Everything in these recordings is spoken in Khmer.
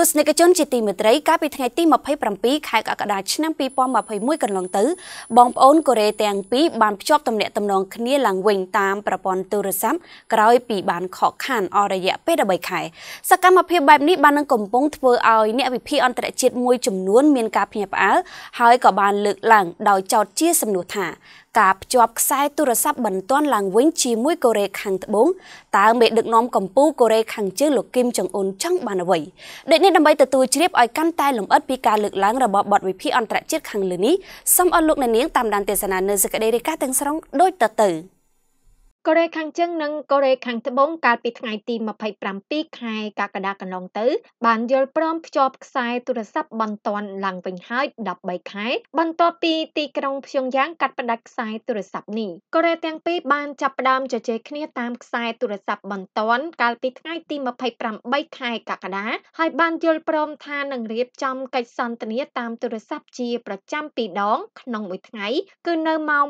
ទស្សនិកជនជាទីមេត្រីកាលពីថ្ងៃទី27ខែកក្កដាឆ្នាំ2021កន្លងទៅបងប្អូនកូរ៉េទាំងពីរបានភ្ជាប់ទំនាក់ទំនងគ្នាឡើងវិញតាមប្រព័ន្ធទូរស័ព្ទក្រោយពីបាន ខកខានអស់រយៈពេល13ខែសកម្មភាពបែបនេះបាននឹងកំពុងធ្វើឲ្យអ្នកវិភាគអន្តរជាតិមួយចំនួនមានការភ្ញាក់ផ្អើលហើយក៏បានលើកឡើងដោយចោទជា សំណួរថាការភ្ជាប់ខ្សែទូរស័ព្ទបន្ទាន់ឡើងវិញជាមួយកូរ៉េខាងត្បូងតើមេដឹកនាំកម្ពុជាកូរ៉េខាងជើងលោកគីមចុងអ៊ុនចង់បានអ្វីដូចនេះដើម្បីទទួលជ្រាបឲ្យកាន់តែលម្អិតពីការលើកឡើងរបស់បទវិភាគអន្តរជាតិខាងលើនេះសូមអរលោកអ្នកនាងតាមដានទេសនានៅសេចក្តីរាយការណ៍ទាំងស្រុងដូចតទៅ។កូរ៉េខាងជើងនិងកូរ៉េខាងត្បូងកាលពីថ្ងៃទី27ខែកក្កដាកន្លងទៅបានយល់ព្រមភ្ជាប់ខ្សែទូរស័ព្ទបន្ទាន់ឡើងវិញហើយ13ខែ បន្ទាប់ពីទីក្រុងព្យុងយ៉ាងកាត់ផ្តាច់ខ្សែទូរស័ព្ទនេះកូរ៉េទាំងពីរបានចាប់ផ្ដើមជជែកគ្នាតាមខ្សែទូរស័ព្ទបន្ទាន់កាលពីថ្ងៃទី28ខែកក្កដាហើយ បានយល់ព្រមថានឹងរៀបចំកិច្ចសន្ទនាតាមទូរស័ព្ទជា ប្រចាំពីរដង ក្នុងមួយថ្ងៃ គឺនៅម៉ោង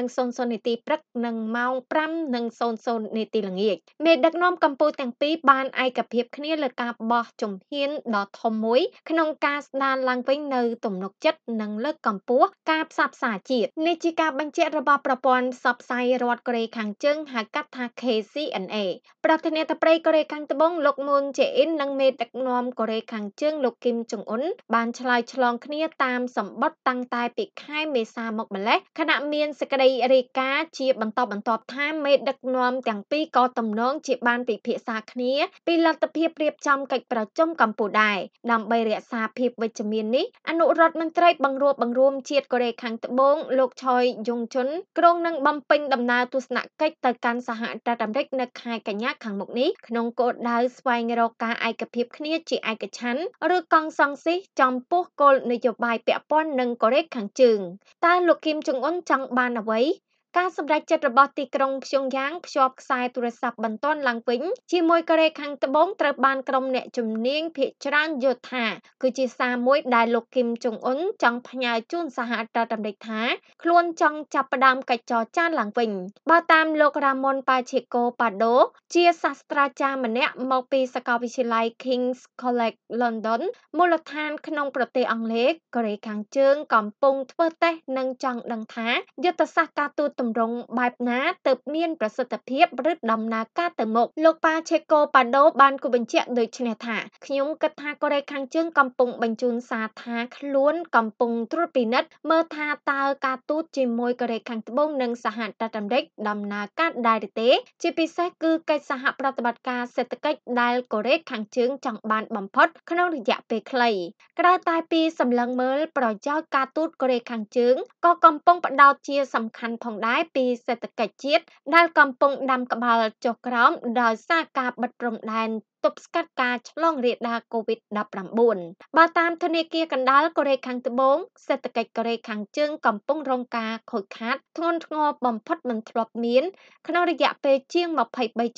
9:00នាទីព្រឹកនិងម៉ោង5និង00នាទីល្ងាចមេដឹកនាំកម្ពុជាទាំងពីរបានឯកភាពគ្នាលើការបោះជំហានដ៏ធំមួយ ក្នុងការស្ដារឡើងវិញនៅទំនុកចិត្តនិងលើកកម្ពស់ការផ្សព្វផ្សាយជាតិនេះជាការបញ្ជាក់របស់ប្រព័ន្ធផ្សព្វផ្សាយរដ្ឋកូរ៉េខាងជើងហៅកាត់ថា KCNA ប្រធានាធិបតីកូរ៉េខាងត្បូងលោកមូនជេអ៊ីននិងមេដឹកនាំកូរ៉េខាងជើងលោកគីមចុងអ៊ុនបានឆ្លើយឆ្លងគ្នាតាមសម្បត្តិតាំងតែពីខែមេសាមកម្លេះខណៈមានសេចក្តីរាយការណ៍ជាបន្តបន្ទាប់ថាមេដឹកនាំទាំងពីរក៏ទំនងជាបានពិភាក្សាគ្នា ពីលទ្ធភាពរៀបចំកិច្ចប្រជុំកម្ពុជាដែរដើម្បីរក្សាភាពវិជ្ជមាននេះអនុរដ្ឋមន្ត្រីបង្រួបបង្រួមជាតិកូរ៉េខាងត្បូងលោកឆយយងជុនក្រុងនឹងបំពេញដំណើរទស្សនកិច្ចទៅកាន់សហរដ្ឋអាមេរិកនៅខែកញ្ញាខាងមុខនេះក្នុងគោលដៅស្វែងរកការឯកភាពគ្នាជាឯកច្ឆ័ន្ទឬកង់សង្ស៊ីចំពោះគោលនយោបាយពាក់ព័ន្ធនឹងកូរ៉េខាងជើងតើលោកគីមចុងអ៊ុនចង់បានអ្វីការសម្រេចចិត្តរបស់ទីក្រុងព្យុងយ៉ាងភ្ជាប់ខ្សែទូរស័ព្ទបន្ទាន់ឡើងវិញជាមួយកូរ៉េខាងត្បូងត្រូវបានក្រុមអ្នកជំនាញភាគច្រើនយល់ថាគឺជាសារមួយដែលលោកគីមចុងអ៊ុនចង់ផ្ញើជូនសហរដ្ឋអាមេរិកថាខ្លួនចង់ចាប់ផ្ដើមកិច្ចចរចាឡើងវិញបើតាមលោករ៉ាម៉ុនប៉ាឆេកូប៉ាដូ ជាសាស្ត្រាចារ្យម្នាក់មកពីសាកលវិទ្យាល័យ King's College London មូលដ្ឋានក្នុងប្រទេសអង់គ្លេសកូរ៉េខាងជើងកំពុងធ្វើតេស្តនិងចង់ដឹងថាយុទ្ធសាស្ត្រការទូតម្រង់បែបណាទើបមាន ប្រសិទ្ធភាពឬដំណើរការទៅមុខលោកប៉ាឆេកូប៉ាដូបានគូបញ្ជាក់ដូចនេះថាខ្ញុំគិតថាកូរ៉េខាងជើង កំពុងបញ្ជូនសារថាខ្លួនកំពុងត្រួតពិនិត្យមើលថាតើការទូតជាមួយកូរ៉េខាងត្បូងនិងសហរដ្ឋអាមេរិកដំណើរការដែរឬទេជាពិសេសគឺកិច្ចសហប្រតិបត្តិការសេដ្ឋកិច្ចដែលកូរ៉េខាងជើងចង់បានបំផុតក្នុងរយៈពេលខ្លីក្រៅតែពីសម្លឹងមើលប្រយោជន៍ការទូតកូរ៉េខាងជើងក៏កំពុងផ្ដោតជាសំខាន់ផងដែរដែរពីសេដ្ឋកិច្ចជាតិដែលកំពុងដាំក្បាលចុះក្រោមដោយសារការបិទព្រំដែនទប់ស្កាត់ការឆ្លងរាលដាល COVID-19 បើតាមធនាគារកណ្ដាលកូរ៉េខាងត្បូងសេដ្ឋកិច្ចកូរ៉េខាងជើងកំពុងរងការខូចខាតធ្ងន់ធ្ងរបំផុតមិនធ្លាប់មានក្នុងរយៈពេលជាង23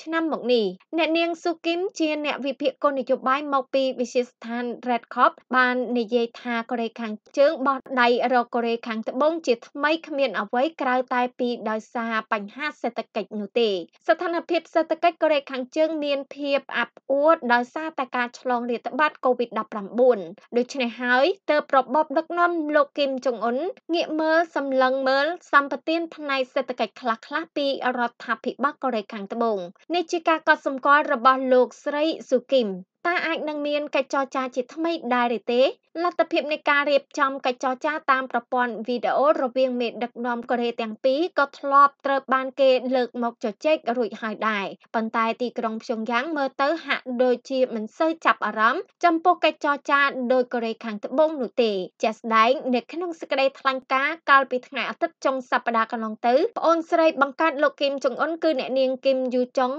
ឆ្នាំមកនេះអ្នកនាងស៊ូគីមជាអ្នកវិភាគគោលនយោបាយមកពីវិទ្យាស្ថាន Red Corp បាននិយាយថាកូរ៉េខាងជើងបោះដៃរកកូរ៉េខាងត្បូងជាថ្មីគ្មានអ្វីក្រៅតែពីដោយសារបញ្ហាសេដ្ឋកិច្ចនោះទេ ស្ថានភាពសេដ្ឋកិច្ចកូរ៉េខាងជើងមានភាពអាប់អួួតដោយសារតែការឆ្លងរាតត្បាត COVID-19 ដូច្នេះហើយទើបរបបដឹកនាំលោកគីមចុងអ៊ុនងាកមើលសម្លឹងមើល សម្បទានផ្នែកសេដ្ឋកិច្ចខ្លះៗពីរដ្ឋាភិបាលកូរ៉េខាងត្បូងនេះជាការកត់សម្គាល់របស់លោកស្រីស៊ូគីមតើអាចនឹងមានកិច្ចចរចាជាថ្មីដែរឬទេលទ្ធភាពនៃការរៀបចំកិច្ចចរចាតាមប្រព័ន្ធវីដេអូរវាងមេដឹកនាំកូរ៉េទាំងពីរក៏ធ្លាប់ត្រូវបានគេលើកមកជជែករួចហើយដែរប៉ុន្តែទីក្រុងព្យុងយ៉ាងមើលទៅហាក់ដូចជាមិនសូវចាប់អារម្មណ៍ចំពោះកិច្ចចរចាដោយកូរ៉េខាងត្បូងនោះទេជាក់ស្ដែងនៅក្នុងសេចក្តីថ្លែងការណ៍កាលពីថ្ងៃអាទិត្យចុងសប្តាហ៍កន្លងទៅប្អូនស្រីបង្កើតលោកគីមចុងអ៊ុនគឺអ្នកនាងគីមយូចុង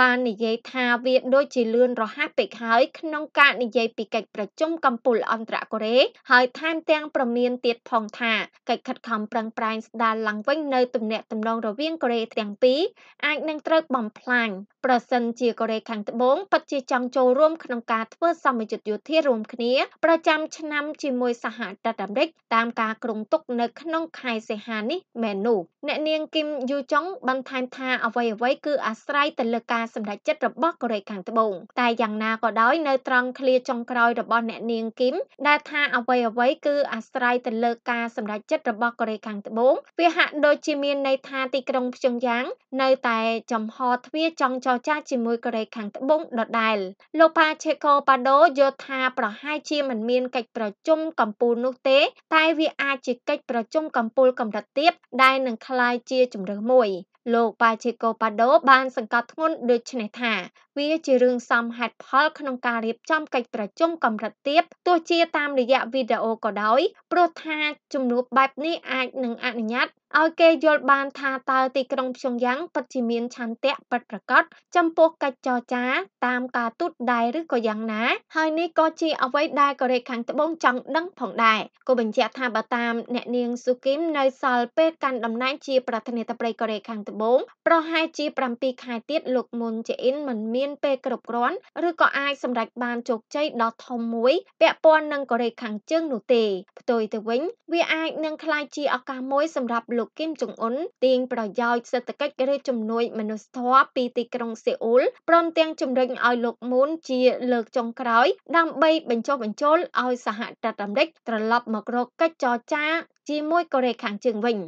បាននិយាយថាវាដូចជាលឿនរហ័សពេកហើយហើយក្នុងការនិយាយពីកិច្ចប្រជុំកម្ពុជាអន្តរកូរ៉េហើយថែមទាំងប្រមានទៀតផងថាកិច្ចខិតខំប្រឹងប្រែងស្ដារឡើងវិញនៅទំនាក់ទំនងរវាងកូរ៉េទាំងពីរអាចនឹងត្រូវបំផ្លាញប្រសិនជាកូរ៉េខាងត្បូងពិតជាចង់ចូលរួមក្នុងការធ្វើសម្ពាយុទ្ធយោធារួមគ្នាប្រចាំឆ្នាំជាមួយសហរដ្ឋអាមេរិកតាមការគ្រោងទុកនៅក្នុងខែសីហានេះមែននោះអ្នកនាងគឹមយូចុងបានថែមថាអ្វីៗគឺអាស្រ័យទៅលើការសម្រេចចិត្តរបស់កូរ៉េខាងត្បូង តែយ៉ាងណាក៏ដោយដោយនៅត្រង់ឃ្លាចុងក្រោយរបស់អ្នកនាងគីមដែលថាអ្វីអ្វីគឺអាស្រ័យទៅលើការសម្រេចចិត្តរបស់កូរ៉េខាងត្បូងវាហាក់ដូចជាមានន័យថាទីក្រុងព្យុងយ៉ាងនៅតែចំហទ្វារចង់ចរចាជាមួយកូរ៉េខាងត្បូងដដែល លោកប៉ាឆេកូប៉ាដូយល់ថាប្រហែលជាមិនមានកិច្ចប្រជុំកម្ពុជានោះទេតែវាអាចជាកិច្ចប្រជុំកម្ពុជាកម្រិតទាបដែលនឹងคล้ายជាជំរើសមួយលោកប៉ាឆេកូប៉ាដូបានសង្កត់ធ្ងន់ដូចនេះថាវាជារឿងសមហេតុផលក្នុងការរៀបចំកិច្ចប្រជុំកម្រិតទាបទោះជាតាមរយៈវីដេអូក៏ដោយព្រោះថាជំនួបបែបនេះអាចនឹងអនុញ្ញាតឲ្យគេយល់បានថាតើទីក្រុងភ្យុងយ៉ាងពិតជាមានឆន្ទៈពិតប្រាកដចំពោះកិច្ចចរចាតាមការទូតដែរឬក៏យ៉ាងណាហើយនេះក៏ជាអ្វីដែលកូរ៉េខាងត្បូងចង់ដឹងផងដែរក៏បញ្ជាក់ថាបើតាមអ្នកនាងស៊ូគីមនៅសល់ពេលកាន់តំណែងជា ប្រធានាធិបតីកូរ៉េខាងត្បូងត្បូងប្រហែលជា7ខែទៀតលោកមុនជេអ៊ីនមិនមានពេលគ្រប់គ្រាន់ ឬក៏អាចសម្រេចបានជោគជ័យដ៏ធំមួយពាក់ព័ន្ធនឹងកូរ៉េខាងជើងនោះទេផ្ទុយទៅវិញវាអាចនឹងក្លាយជាឱកាសមួយសម្រាប់លោកគីមចុងអ៊ុនទាញប្រយោជន៍សេដ្ឋកិច្ចឬជំនួយ មនុស្សធម៌ពីទីក្រុងសេអ៊ូលព្រមទាំងជំរុញឲ្យលោកមុនជាលើកចុងក្រោយ ដើម្បីបញ្ចុះបញ្ចូលឲ្យសហរដ្ឋអាមេរិក ត្រឡប់មករកកិច្ចចរចាជាមួយកូរ៉េខាងជើងវិញ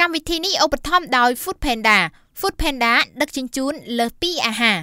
កម្មវិធីនេះឧបត្ថម្ភដោយ Foodpanda Foodpanda ដឹកជញ្ជូនលើសពីអាហារ